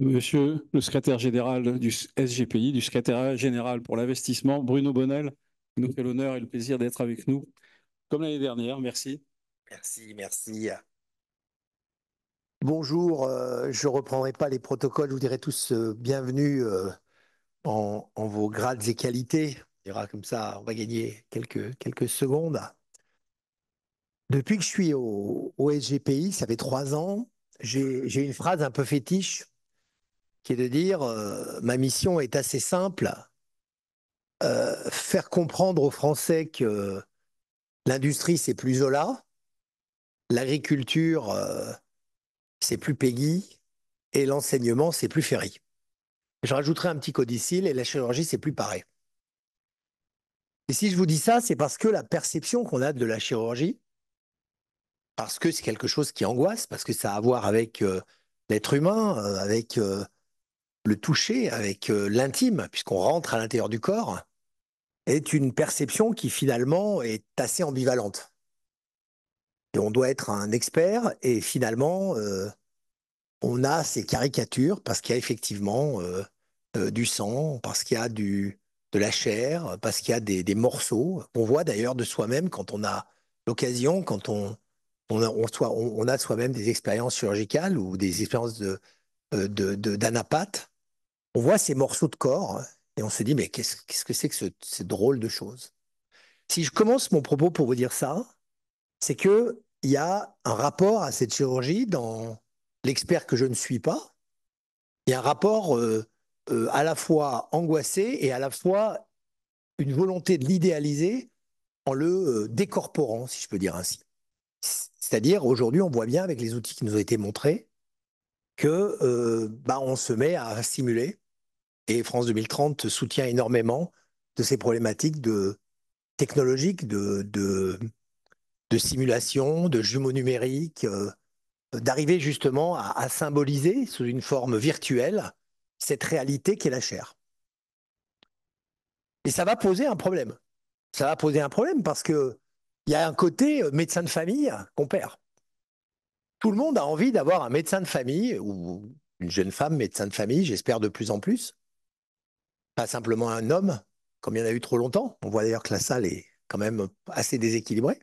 Monsieur le secrétaire général du SGPI, du secrétaire général pour l'investissement, Bruno Bonnel, nous fait l'honneur et le plaisir d'être avec nous, comme l'année dernière. Merci. Merci, merci. Bonjour, euh, je ne reprendrai pas les protocoles, je vous dirai tous euh, bienvenue euh, en, vos grades et qualités. On comme ça, on va gagner quelques, quelques secondes. Depuis que je suis au, au SGPI, ça fait trois ans, j'ai une phrase un peu fétiche qui est de dire euh, ma mission est assez simple, euh, faire comprendre aux Français que l'industrie c'est plus Zola, l'agriculture euh, c'est plus Peggy et l'enseignement c'est plus Ferry. Je rajouterai un petit codicile et la chirurgie c'est plus pareil. Et si je vous dis ça, c'est parce que la perception qu'on a de la chirurgie, parce que c'est quelque chose qui angoisse, parce que ça a à voir avec l'être humain, avec le toucher avec euh, l'intime, puisqu'on rentre à l'intérieur du corps, est une perception qui finalement est assez ambivalente. on doit être un expert et finalement, euh, on a ces caricatures parce qu'il y a effectivement euh, du sang, parce qu'il y a de la chair, parce qu'il y a des, morceaux qu'on voit d'ailleurs de soi-même quand on a l'occasion, quand on, a, on, soi-même des expériences chirurgicales ou des expériences de, on voit ces morceaux de corps et on se dit, mais qu'est-ce que c'est que ce, drôle de choses Si je commence mon propos pour vous dire ça, c'est qu'il y a un rapport à cette chirurgie dans l'expert que je ne suis pas. Il y a un rapport euh, euh, à la fois angoissé et à la fois une volonté de l'idéaliser en le euh, décorporant, si je peux dire ainsi. C'est-à-dire, aujourd'hui, on voit bien avec les outils qui nous ont été montrés que bah, on se met à simuler et France 2030 soutient énormément de ces problématiques de, technologiques, de, de, simulation, de jumeaux numériques, euh, d'arriver justement à, symboliser sous une forme virtuelle cette réalité qui est la chair. Et ça va poser un problème. Ça va poser un problème parce qu'il y a un côté euh, médecin de famille qu'on perd. Tout le monde a envie d'avoir un médecin de famille ou une jeune femme médecin de famille, j'espère de plus en plus, simplement un homme, comme il y en a eu trop longtemps. On voit d'ailleurs que la salle est quand même assez déséquilibrée.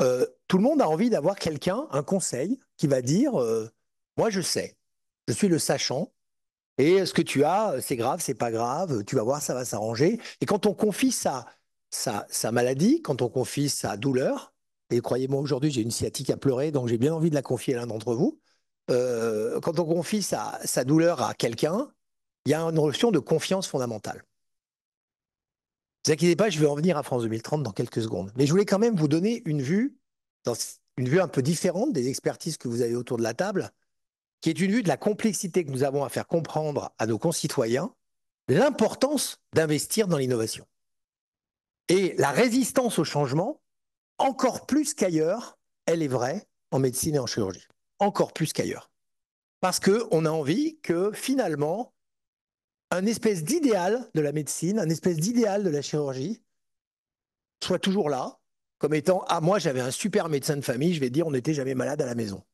Euh, tout le monde a envie d'avoir quelqu'un, un conseil, qui va dire euh, Moi, je sais, je suis le sachant, et ce que tu as, c'est grave, c'est pas grave, tu vas voir, ça va s'arranger. Et quand on confie sa, sa, sa, maladie, quand on confie sa douleur, et croyez-moi, aujourd'hui, j'ai une sciatique à pleurer, donc j'ai bien envie de la confier à l'un d'entre vous. Euh, quand on confie sa, sa douleur à quelqu'un, il y a une notion de confiance fondamentale. Ne vous inquiétez pas, je vais en venir à France 2030 dans quelques secondes. Mais je voulais quand même vous donner une vue, dans une vue un peu différente des expertises que vous avez autour de la table, qui est une vue de la complexité que nous avons à faire comprendre à nos concitoyens, l'importance d'investir dans l'innovation. Et la résistance au changement, encore plus qu'ailleurs, elle est vraie en médecine et en chirurgie. Encore plus qu'ailleurs. Parce qu'on a envie que finalement, un espèce d'idéal de la médecine, un espèce d'idéal de la chirurgie, soit toujours là, comme étant Ah, moi j'avais un super médecin de famille, je vais dire, on n'était jamais malade à la maison.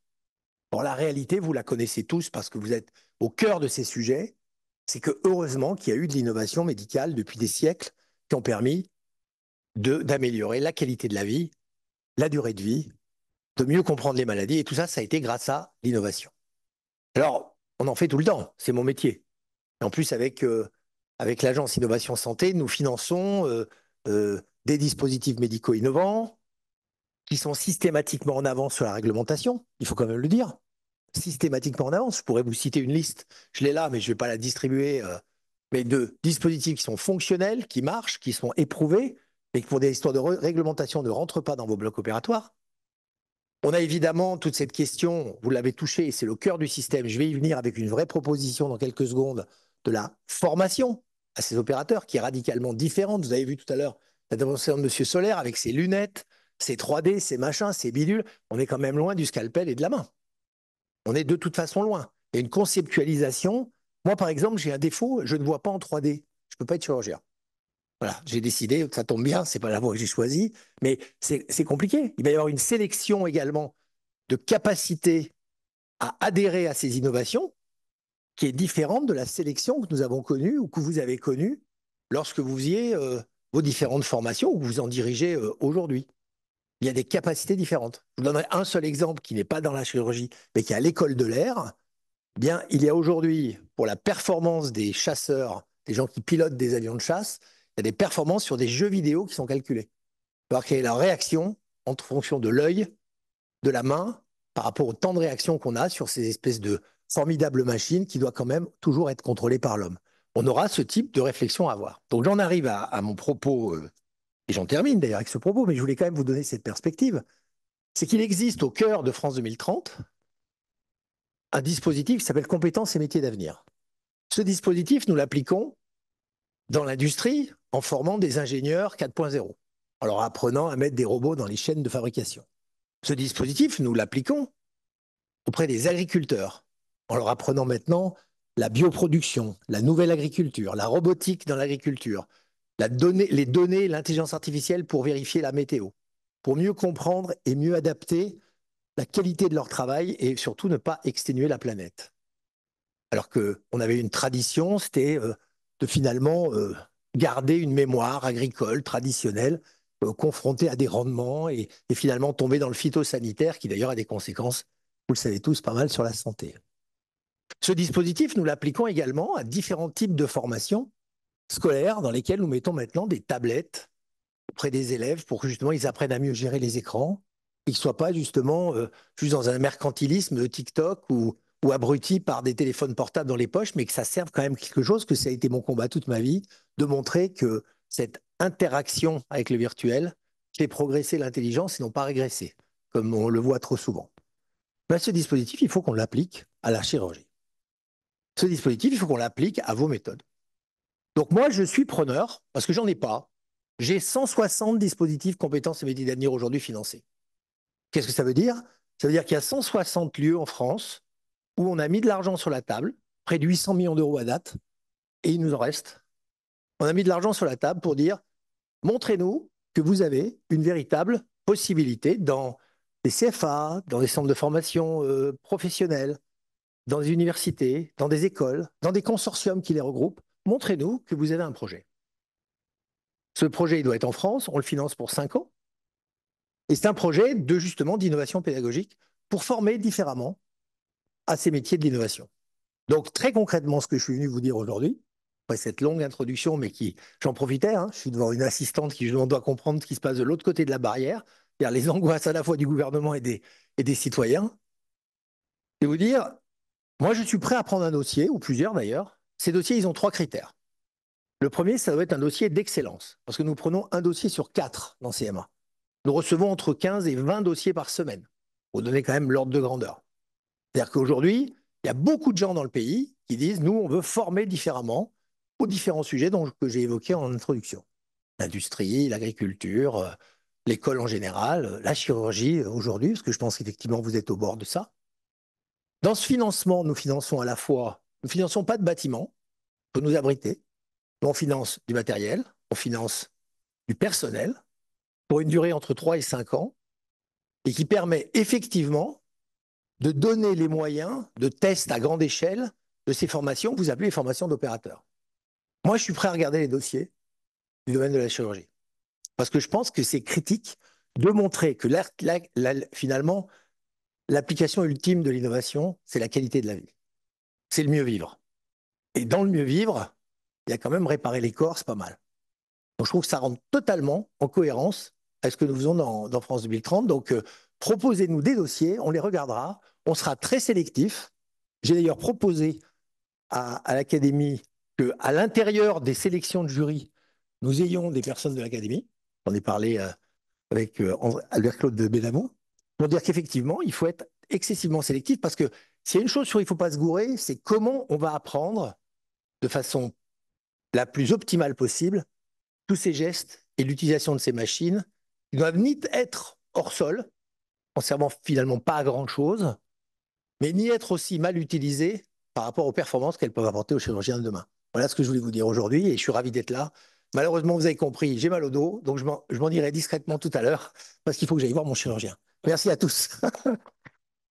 Or la réalité, vous la connaissez tous parce que vous êtes au cœur de ces sujets, c'est que heureusement qu'il y a eu de l'innovation médicale depuis des siècles qui ont permis d'améliorer la qualité de la vie, la durée de vie, de mieux comprendre les maladies, et tout ça, ça a été grâce à l'innovation. Alors, on en fait tout le temps, c'est mon métier en plus, avec, euh, avec l'Agence Innovation Santé, nous finançons euh, euh, des dispositifs médicaux innovants qui sont systématiquement en avance sur la réglementation, il faut quand même le dire, systématiquement en avance. Je pourrais vous citer une liste, je l'ai là, mais je ne vais pas la distribuer, mais de dispositifs qui sont fonctionnels, qui marchent, qui sont éprouvés, et qui pour des histoires de réglementation ne rentrent pas dans vos blocs opératoires. On a évidemment toute cette question, vous l'avez touchée, c'est le cœur du système, je vais y venir avec une vraie proposition dans quelques secondes de la formation à ces opérateurs qui est radicalement différente. Vous avez vu tout à l'heure démonstration de M. Solaire avec ses lunettes, ses 3D, ses machins, ses bidules. On est quand même loin du scalpel et de la main. On est de toute façon loin. Il y a une conceptualisation. Moi, par exemple, j'ai un défaut, je ne vois pas en 3D. Je ne peux pas être chirurgien. Voilà, j'ai décidé, ça tombe bien, c'est pas la voie que j'ai choisie, mais c'est compliqué. Il va y avoir une sélection également de capacités à adhérer à ces innovations, qui est différente de la sélection que nous avons connue ou que vous avez connue lorsque vous faisiez euh, vos différentes formations ou vous en dirigez euh, aujourd'hui. Il y a des capacités différentes. Je vous donnerai un seul exemple qui n'est pas dans la chirurgie, mais qui est à l'école de l'air. Eh bien, il y a aujourd'hui, pour la performance des chasseurs, des gens qui pilotent des avions de chasse, il y a des performances sur des jeux vidéo qui sont calculés. Voir quelle est la réaction en fonction de l'œil, de la main, par rapport au temps de réaction qu'on a sur ces espèces de formidable machine qui doit quand même toujours être contrôlée par l'homme. On aura ce type de réflexion à avoir. Donc j'en arrive à, mon propos, euh, et j'en termine d'ailleurs avec ce propos, mais je voulais quand même vous donner cette perspective, c'est qu'il existe au cœur de France 2030 un dispositif qui s'appelle compétences et métiers d'avenir. Ce dispositif, nous l'appliquons dans l'industrie en formant des ingénieurs 4.0, en leur apprenant à mettre des robots dans les chaînes de fabrication. Ce dispositif, nous l'appliquons auprès des agriculteurs en leur apprenant maintenant la bioproduction, la nouvelle agriculture, la robotique dans l'agriculture, les données, l'intelligence artificielle pour vérifier la météo, pour mieux comprendre et mieux adapter la qualité de leur travail et surtout ne pas exténuer la planète. Alors qu'on avait une tradition, c'était euh, de finalement euh, garder une mémoire agricole traditionnelle, euh, confrontée à des rendements et, et finalement tomber dans le phytosanitaire qui d'ailleurs a des conséquences, vous le savez tous, pas mal sur la santé. Ce dispositif, nous l'appliquons également à différents types de formations scolaires dans lesquelles nous mettons maintenant des tablettes auprès des élèves pour que justement ils apprennent à mieux gérer les écrans, qu'ils ne soient pas justement plus euh, dans un mercantilisme de euh, TikTok ou, ou abrutis par des téléphones portables dans les poches, mais que ça serve quand même quelque chose, que ça a été mon combat toute ma vie, de montrer que cette interaction avec le virtuel fait progresser l'intelligence et non pas régresser, comme on le voit trop souvent. Mais bah, ce dispositif, il faut qu'on l'applique à la chirurgie ce dispositif, il faut qu'on l'applique à vos méthodes. Donc moi, je suis preneur parce que j'en ai pas. J'ai 160 dispositifs compétences et métiers d'avenir aujourd'hui financés. Qu'est-ce que ça veut dire Ça veut dire qu'il y a 160 lieux en France où on a mis de l'argent sur la table, près de 800 millions d'euros à date, et il nous en reste. On a mis de l'argent sur la table pour dire, montrez-nous que vous avez une véritable possibilité dans des CFA, dans des centres de formation professionnelle. Euh, professionnels, dans des universités, dans des écoles, dans des consortiums qui les regroupent. Montrez-nous que vous avez un projet. Ce projet, il doit être en France, on le finance pour 5 ans. Et c'est un projet de justement d'innovation pédagogique pour former différemment à ces métiers de l'innovation. Donc très concrètement, ce que je suis venu vous dire aujourd'hui, après cette longue introduction, mais qui j'en profitais, hein, je suis devant une assistante qui justement, doit comprendre ce qui se passe de l'autre côté de la barrière, c'est-à-dire les angoisses à la fois du gouvernement et des, et des citoyens, et vous dire, moi, je suis prêt à prendre un dossier, ou plusieurs d'ailleurs. Ces dossiers, ils ont trois critères. Le premier, ça doit être un dossier d'excellence, parce que nous prenons un dossier sur quatre dans CMA. Nous recevons entre 15 et 20 dossiers par semaine, pour donner quand même l'ordre de grandeur. C'est-à-dire qu'aujourd'hui, il y a beaucoup de gens dans le pays qui disent, nous, on veut former différemment aux différents sujets dont, que j'ai évoqués en introduction. L'industrie, l'agriculture, euh, l'école en général, euh, la chirurgie euh, aujourd'hui, parce que je pense qu'effectivement, vous êtes au bord de ça. Dans ce financement, nous finançons à la fois, nous ne finançons pas de bâtiments pour nous abriter, mais on finance du matériel, on finance du personnel pour une durée entre 3 et 5 ans et qui permet effectivement de donner les moyens de tests à grande échelle de ces formations, que vous appelez les formations d'opérateurs. Moi, je suis prêt à regarder les dossiers du domaine de la chirurgie parce que je pense que c'est critique de montrer que finalement l'application ultime de l'innovation, c'est la qualité de la vie. C'est le mieux vivre. Et dans le mieux vivre, il y a quand même réparer les corps, c'est pas mal. Donc je trouve que ça rentre totalement en cohérence à ce que nous faisons dans, France 2030. Donc euh, proposez-nous des dossiers, on les regardera, on sera très sélectif. J'ai d'ailleurs proposé à, l'Académie qu'à l'intérieur des sélections de jury, nous ayons des personnes de l'Académie. J'en ai parlé euh, avec euh, Albert-Claude pour dire qu'effectivement, il faut être excessivement sélectif parce que s'il y a une chose sur laquelle il ne faut pas se gourer, c'est comment on va apprendre de façon la plus optimale possible tous ces gestes et l'utilisation de ces machines qui doivent ni être hors sol, en servant finalement pas à grand-chose, mais ni être aussi mal utilisées par rapport aux performances qu'elles peuvent apporter aux chirurgiens de demain. Voilà ce que je voulais vous dire aujourd'hui et je suis ravi d'être là. Malheureusement, vous avez compris, j'ai mal au dos, donc je m'en irai discrètement tout à l'heure parce qu'il faut que j'aille voir mon chirurgien. Merci à tous.